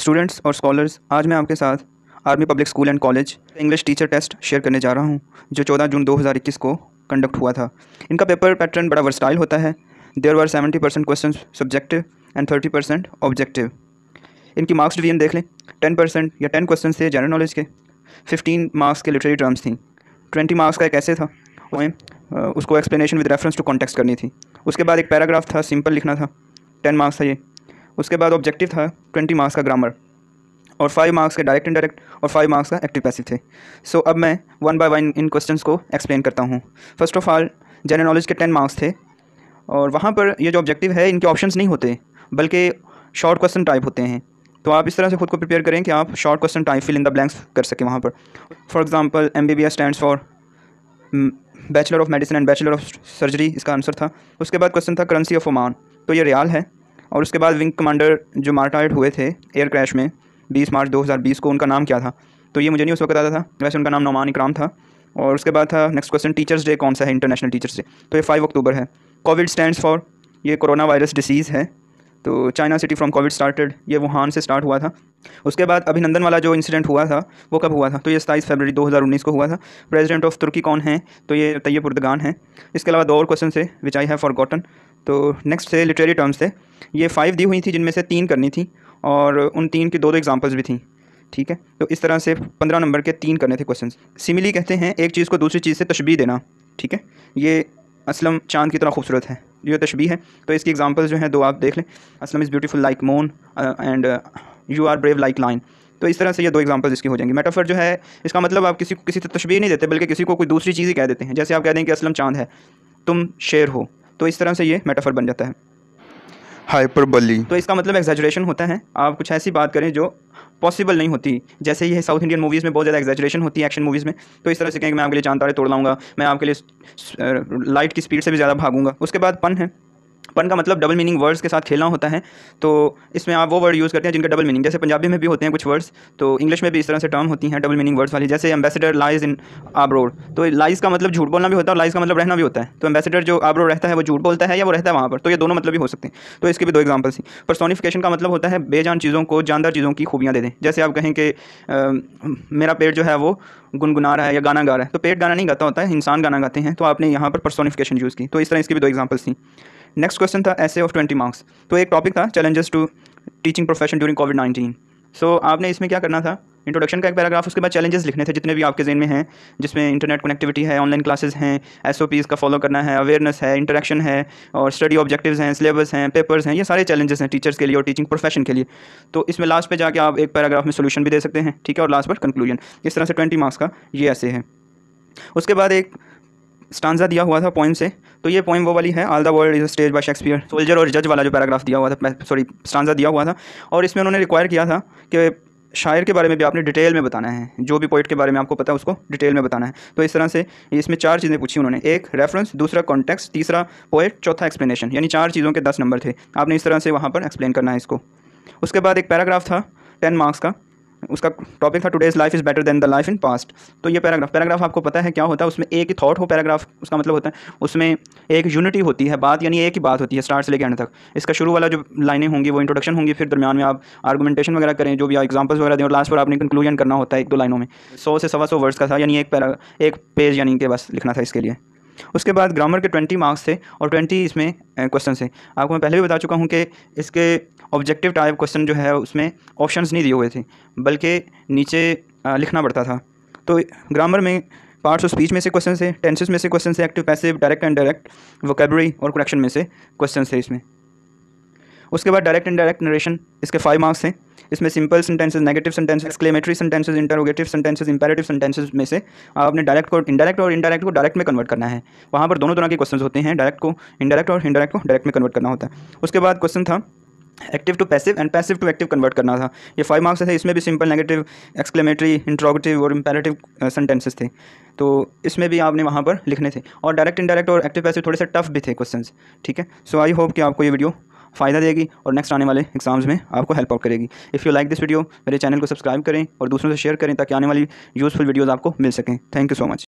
students और scholars आज मैं आपके साथ Army Public School and College English teacher test share करने जा रहा हूँ जो 14 जून 2021 को कंडक्ट हुआ था इनका पेपर पैटर्न बड़ा वर्सटाइल होता है there were seventy percent question subjective and thirty percent objective इनकी मार्क्स डिवीजन देख लें टेन परसेंट या टेन क्वेश्चन थे जनरल नॉलेज के फिफ्टीन मार्क्स के लिटरेरी टर्म्स थी ट्वेंटी मार्क्स का एक ऐसे था उसको explanation with reference to context करनी थी उसके बाद एक पैराग्राफ था सिंपल लिखना था टेन मार्क्स था ये उसके बाद ऑब्जेक्टिव था ट्वेंटी मार्क्स का ग्रामर और फाइव मार्क्स के डायरेक्ट इंडायरेक्ट और फाइव मार्क्स का एक्टिव पैसिव थे सो so, अब मैं वन बाय वन इन क्वेश्चन को एक्सप्लेन करता हूँ first of all general knowledge के टेन मार्क्स थे और वहाँ पर ये जो ऑब्जेक्टिव है इनके ऑप्शंस नहीं होते बल्कि शॉर्ट क्वेश्चन टाइप होते हैं तो आप इस तरह से खुद को प्रिपेयर करें कि आप short question type fill in the blanks कर सकें वहाँ पर for example M B B S stand for Bachelor of Medicine and Bachelor of Surgery इसका आंसर था उसके बाद क्वेश्चन था करेंसी ऑफ ओमान तो ये रियाल है और उसके बाद विंग कमांडर जो मार्टायर्ड हुए थे एयर क्रैश में 20 मार्च 2020 को उनका नाम क्या था तो ये मुझे नहीं उस वक्त आता था वैसे उनका नाम नौमान इकराम था और उसके बाद था नेक्स्ट क्वेश्चन टीचर्स डे कौन सा है इंटरनेशनल टीचर्स डे तो ये फाइव अक्टूबर है कोविड स्टैंड फॉर ये कोरोना वायरस डिसीज़ है तो China city from COVID started ये वुहान से स्टार्ट हुआ था उसके बाद अभिनंदन वाला जो इंसिडेंट हुआ था वो कब हुआ था तो ये सताईस फरवरी 2019 को हुआ था प्रेसिडेंट ऑफ तुर्की कौन है तो ये तैयब उर्दगान है इसके अलावा दो और क्वेश्चन से which I have forgotten तो नेक्स्ट थे लिटरेरी टर्म्स थे ये फाइव दी हुई थी जिनमें से तीन करनी थी और उन तीन की दो दो एग्जाम्पल्स भी थी ठीक है तो इस तरह से पंद्रह नंबर के तीन करने थे क्वेश्चन सिमिली कहते हैं एक चीज़ को दूसरी चीज़ से तशबी देना ठीक है ये असलम चांद की तरह खूबसूरत है ये तशबी है तो इसकी एग्ज़ाम्पल्स जो हैं दो आप देख लें Aslam is beautiful like moon and you are brave like lion तो इस तरह से ये दो एग्जांपल्स इसकी हो जाएंगी मेटाफर जो है इसका मतलब आप किसी को किसी से तशबी नहीं देते बल्कि किसी को कोई दूसरी चीज़ ही कह देते हैं जैसे आप कह दें कि असलम चांद है तुम शेर हो तो इस तरह से ये मेटाफर बन जाता है हाइपरबली तो इसका मतलब एग्जेजरेशन होता है आप कुछ ऐसी बात करें जो पॉसिबल नहीं होती जैसे ये साउथ इंडियन मूवीज़ में बहुत ज़्यादा एग्जेजरेशन होती है एक्शन मूवीज़ में तो इस तरह से कहेंगे मैं आपके लिए जानता तारे तोड़ लाऊंगा मैं आपके लिए लाइट की स्पीड से भी ज़्यादा भागूंगा उसके बाद पन है पन का मतलब डबल मीनिंग वर्ड्स के साथ खेलना होता है तो इसमें आप वो वर्ड यूज़ करते हैं जिनका डबल मीनिंग जैसे पंजाबी में भी होते हैं कुछ वर्ड्स तो इंग्लिश में भी इस तरह से टर्म होती हैं डबल मीनिंग वर्ड्स वाली जैसे एम्बेसडर लाइज इन आबरोड तो लाइज का मतलब झूठ बोलना भी होता है और लाइज का मतलब रहना भी होता है तो एम्बेसडर जो आबरोड रहता है वो झूठ बोलता है या वो रहता है वहाँ पर तो ये दोनों मतलब भी हो सकते हैं तो इसके भी दो एग्जाम्पल्स हैं परसोनीफिकेशन का मतलब होता है बेजान चीज़ों को जानदार चीज़ों की खूबियाँ दे दें जैसे आप कहें कि मेरा पेट जो है वो गुनगुना रहा है या गाना गा रहा है तो पेट गाना नहीं गाता होता है इंसान गाना गाते हैं तो आपने यहाँ पर परसोनिफिकेशन यूज़ की तो इस तरह इसकी भी दो एग्जाम्पल्स थी नेक्स्ट क्वेश्चन था एस ऑफ ट्वेंटी मार्क्स तो एक टॉपिक था challenges to teaching profession during COVID nineteen so आपने इसमें क्या करना था इंट्रोडक्शन का एक पैराग्राफ उसके बाद चैलेंजेस लिखने थे जितने भी आपके जेन में हैं जिसमें इंटरनेट कनेक्टिविटी है ऑनलाइन क्लासेस हैं एस ओ पीज का फॉलो करना है अवेयरनेस है इंटरेक्शन है और स्टडी ऑब्जेक्टिव्स हैं सिलेबस हैं पेपर्स हैं ये सारे चैलेंजेस हैं टीचर्स के लिए और टीचिंग प्रोफेशन के लिए तो इसमें लास्ट पर जाकर आप एक पैराग्राफ में सोल्यूशन भी दे सकते हैं ठीक है और लास्ट पर कंक्लूजन इस तरह से ट्वेंटी मार्क्स का ये ऐसे है उसके बाद एक स्टांजा दिया हुआ था पॉइंट से तो ये पोइम वो वाली है all the world is stage by Shakespeare soldier और जज वाला जो पैराग्राफ दिया हुआ था सॉरी स्टांजा दिया हुआ था और इसमें उन्होंने रिक्वायर किया था कि शायर के बारे में भी आपने डिटेल में बताना है जो भी पोइट के बारे में आपको पता है उसको डिटेल में बताना है तो इस तरह से इसमें चार चीज़ें पूछी उन्होंने एक रेफरेंस दूसरा कॉन्टेक्स तीसरा पोइट चौथा एक्सप्लेनेशन यानी चार चीज़ों के दस नंबर थे आपने इस तरह से वहाँ पर एक्सप्लेन करना है इसको उसके बाद एक पैराग्राफ था टेन मार्क्स का उसका टॉपिक था today's life is better than the life in past तो ये पैराग्राफ पैराग्राफ आपको पता है क्या होता है उसमें एक थॉट हो पैराग्राफ उसका मतलब होता है उसमें एक यूनिटी होती है बात यानी एक ही बात होती है स्टार्ट से लेकर एंड तक इसका शुरू वाला जो लाइनें होंगी वो इंट्रोडक्शन होंगी फिर दरमियान में आप आर्गूमेंटेशन वगैरह करें जो भी एग्जाम्पल्स वगैरह दें और लास्ट पर आपने कंक्लूजन करना होता है एक दो लाइनों में सौ से सवा सौ वर्ड्स का था यानी एक पैरा एक पेज यानी कि बस लिखना था इसके लिए उसके बाद ग्रामर के ट्वेंटी मार्क्स थे और ट्वेंटी इसमें क्वेश्चन थे आपको मैं पहले भी बता चुका हूँ कि इसके ऑब्जेक्टिव टाइप क्वेश्चन जो है उसमें ऑप्शंस नहीं दिए हुए थे बल्कि नीचे लिखना पड़ता था तो ग्रामर में पार्ट्स ऑफ स्पीच में से क्वेश्चन थे टेंसेस में से क्वेश्चन थे active passive direct and direct vocabulary और करेक्शन में से क्वेश्चन थे इसमें उसके बाद डायरेक्ट एंड डायरेक्ट नरेशन इसके फाइव मार्क्स हैं इसमें simple sentences negative sentences exclamatory sentences interrogative sentences imperative sentences में से आपने डायरेक्ट को इंडायरेक्ट और इंडायरेक्ट को डायरेक्ट में कन्वर्ट करना है वहाँ पर दोनों तरह के क्वेश्चन होते हैं डायरेक्ट को इनडायरेक्ट और इंडायरेक्ट को डायरेक्ट में कन्वर्ट करना होता है उसके बाद क्वेश्चन था active to passive and passive to active convert करना था ये फाइव मार्क्स थे इसमें भी सिंपल नेगेटिव एक्सक्लेमेटरी इंट्रोगेटिव और इम्पेरेटिव सेंटेंसेस थे तो इसमें भी आपने वहाँ पर लिखने थे और डायरेक्ट इंडायरेक्ट और एक्टिव पैसिव थोड़े से टफ भी थे क्वेश्चन ठीक है सो आई होप कि आपको ये वीडियो फ़ायदा देगी और नेक्स्ट आने वाले एग्जाम्स में आपको हेल्प आउट करेगी if you like this video मेरे चैनल को सब्सक्राइब करें और दूसरों से शेयर करें ताकि आने वाली यूज़फुल वीडियोज़ आपको मिल सकें थैंक यू सो मच